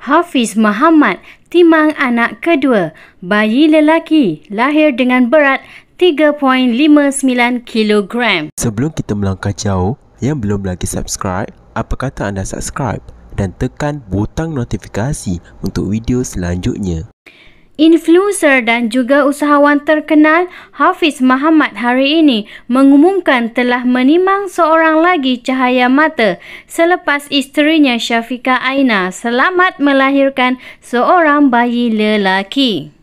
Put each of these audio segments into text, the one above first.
Hafiz Muhammad timang anak kedua, bayi lelaki lahir dengan berat 3.59 kg. Sebelum kita melangkah jauh, yang belum lagi subscribe, apa kata anda subscribe dan tekan butang notifikasi untuk video selanjutnya. Influencer dan juga usahawan terkenal Hafiz Muhammad hari ini mengumumkan telah menimang seorang lagi cahaya mata selepas isterinya Syafiqah Aina selamat melahirkan seorang bayi lelaki.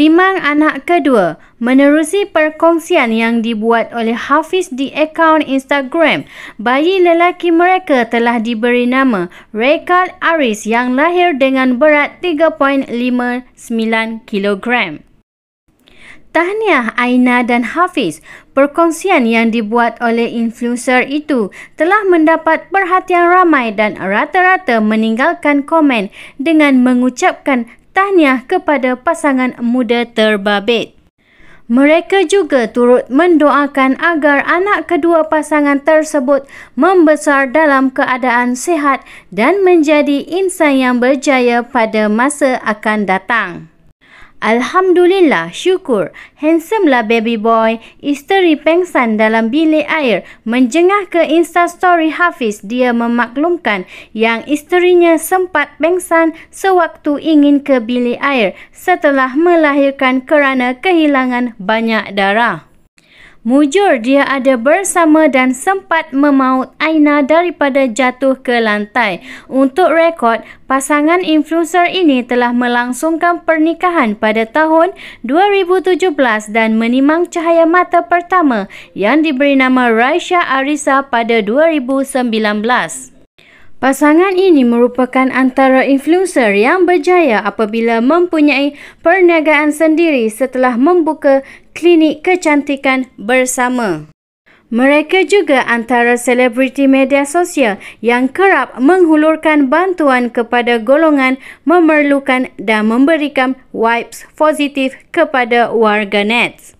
Timang anak kedua, menerusi perkongsian yang dibuat oleh Hafiz di akaun Instagram, bayi lelaki mereka telah diberi nama Rekal Aris yang lahir dengan berat 3.59 kg. Tahniah Aina dan Hafiz. Perkongsian yang dibuat oleh influencer itu telah mendapat perhatian ramai dan rata-rata meninggalkan komen dengan mengucapkan tahniah kepada pasangan muda terbabit. Mereka juga turut mendoakan agar anak kedua pasangan tersebut membesar dalam keadaan sihat dan menjadi insan yang berjaya pada masa akan datang. Alhamdulillah, syukur. Handsome lah baby boy. Isteri pengsan dalam bilik air. Menjengah ke Insta story Hafiz, dia memaklumkan yang isterinya sempat pengsan sewaktu ingin ke bilik air setelah melahirkan kerana kehilangan banyak darah. Mujur dia ada bersama dan sempat memaut Aina daripada jatuh ke lantai. Untuk rekod, pasangan influencer ini telah melangsungkan pernikahan pada tahun 2017 dan menimang cahaya mata pertama yang diberi nama Raisha Arisa pada 2019. Pasangan ini merupakan antara influencer yang berjaya apabila mempunyai perniagaan sendiri setelah membuka klinik kecantikan bersama. Mereka juga antara selebriti media sosial yang kerap menghulurkan bantuan kepada golongan memerlukan dan memberikan vibes positif kepada warganet.